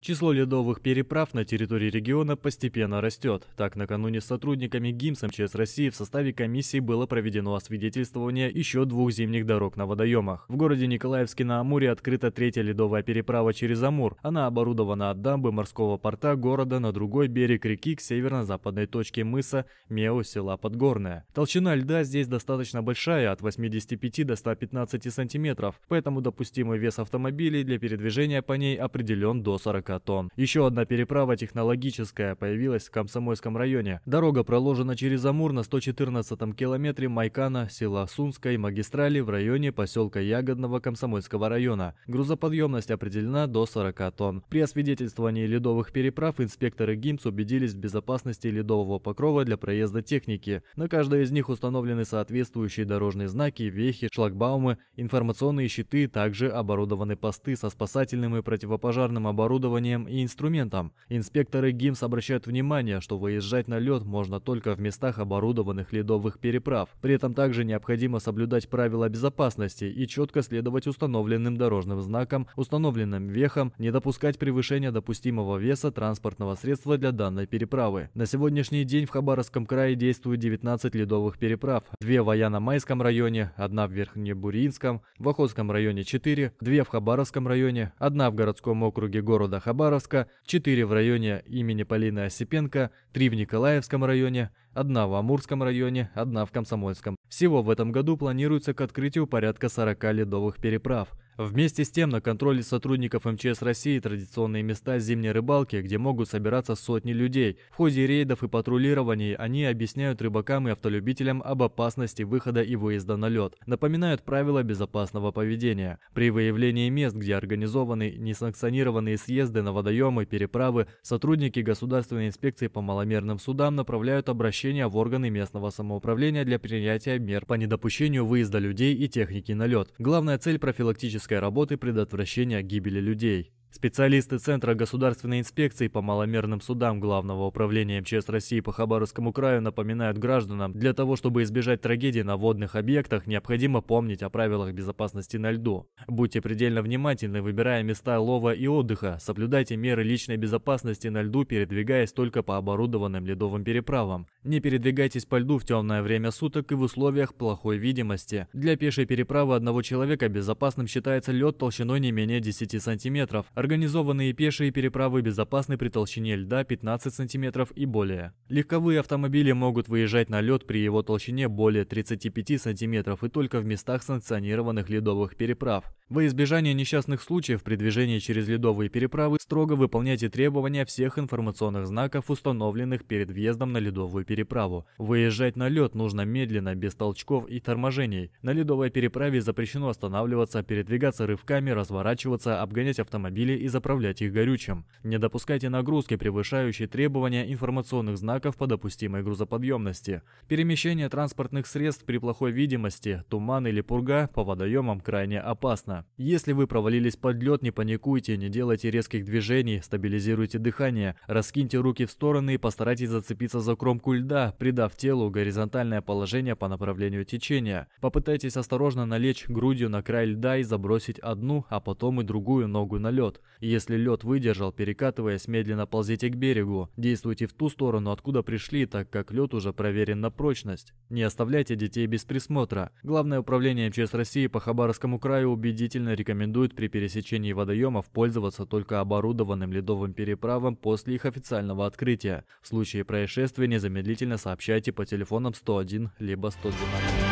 Число ледовых переправ на территории региона постепенно растет. Так, накануне сотрудниками ГИМС МЧС России в составе комиссии было проведено освидетельствование еще двух зимних дорог на водоемах. В городе Николаевске на Амуре открыта третья ледовая переправа через Амур. Она оборудована от дамбы морского порта города на другой берег реки к северно-западной точке мыса Мео села Подгорная. Толщина льда здесь достаточно большая, от 85 до 115 сантиметров, поэтому допустимый вес автомобилей для передвижения по ней определен до 40 Акатон. Еще одна переправа технологическая появилась в Комсомольском районе. Дорога проложена через Амур на 114 м километре Майкана, села Сунской магистрали в районе поселка Ягодного Комсомольского района. Грузоподъемность определена до 40 тонн. При освидетельствовании ледовых переправ инспекторы ГИМС убедились в безопасности ледового покрова для проезда техники. На каждой из них установлены соответствующие дорожные знаки, вехи, шлагбаумы, информационные щиты, также оборудованы посты со спасательным и противопожарным оборудованием оборудованием и инструментом. Инспекторы ГИМС обращают внимание, что выезжать на лед можно только в местах оборудованных ледовых переправ. При этом также необходимо соблюдать правила безопасности и четко следовать установленным дорожным знакам, установленным вехам, не допускать превышения допустимого веса транспортного средства для данной переправы. На сегодняшний день в Хабаровском крае действует 19 ледовых переправ, две в Аяно-Майском районе, одна в Верхнебуринском, в Охотском районе 4, две в Хабаровском районе, одна в городском округе города Хабаровска, Хабаровска, 4 в районе имени Полины Осипенко, 3 в Николаевском районе, 1 в Амурском районе, 1 в Комсомольском. Всего в этом году планируется к открытию порядка 40 ледовых переправ – Вместе с тем на контроле сотрудников МЧС России традиционные места зимней рыбалки, где могут собираться сотни людей. В ходе рейдов и патрулирований они объясняют рыбакам и автолюбителям об опасности выхода и выезда на лед, напоминают правила безопасного поведения. При выявлении мест, где организованы несанкционированные съезды на водоемы, переправы, сотрудники Государственной инспекции по маломерным судам направляют обращение в органы местного самоуправления для принятия мер по недопущению выезда людей и техники на лед. Главная цель профилактической практической работы предотвращения гибели людей. Специалисты Центра государственной инспекции по маломерным судам Главного управления МЧС России по Хабаровскому краю напоминают гражданам, для того, чтобы избежать трагедий на водных объектах, необходимо помнить о правилах безопасности на льду. Будьте предельно внимательны, выбирая места лова и отдыха, соблюдайте меры личной безопасности на льду, передвигаясь только по оборудованным ледовым переправам. Не передвигайтесь по льду в темное время суток и в условиях плохой видимости. Для пешей переправы одного человека безопасным считается лед толщиной не менее 10 сантиметров. Организованные пешие переправы безопасны при толщине льда 15 сантиметров и более. Легковые автомобили могут выезжать на лед при его толщине более 35 сантиметров и только в местах санкционированных ледовых переправ. Во избежание несчастных случаев при движении через ледовые переправы строго выполняйте требования всех информационных знаков, установленных перед въездом на ледовую переправу переправу. Выезжать на лед нужно медленно, без толчков и торможений. На ледовой переправе запрещено останавливаться, передвигаться рывками, разворачиваться, обгонять автомобили и заправлять их горючим. Не допускайте нагрузки, превышающей требования информационных знаков по допустимой грузоподъемности. Перемещение транспортных средств при плохой видимости, туман или пурга по водоемам крайне опасно. Если вы провалились под лед, не паникуйте, не делайте резких движений, стабилизируйте дыхание, раскиньте руки в стороны и постарайтесь зацепиться за кромку льда, льда, придав телу горизонтальное положение по направлению течения. Попытайтесь осторожно налечь грудью на край льда и забросить одну, а потом и другую ногу на лед. Если лед выдержал, перекатываясь, медленно ползите к берегу. Действуйте в ту сторону, откуда пришли, так как лед уже проверен на прочность. Не оставляйте детей без присмотра. Главное управление МЧС России по Хабаровскому краю убедительно рекомендует при пересечении водоемов пользоваться только оборудованным ледовым переправом после их официального открытия. В случае происшествия незамедлительно незамедлительно сообщайте по телефонам 101 либо 112.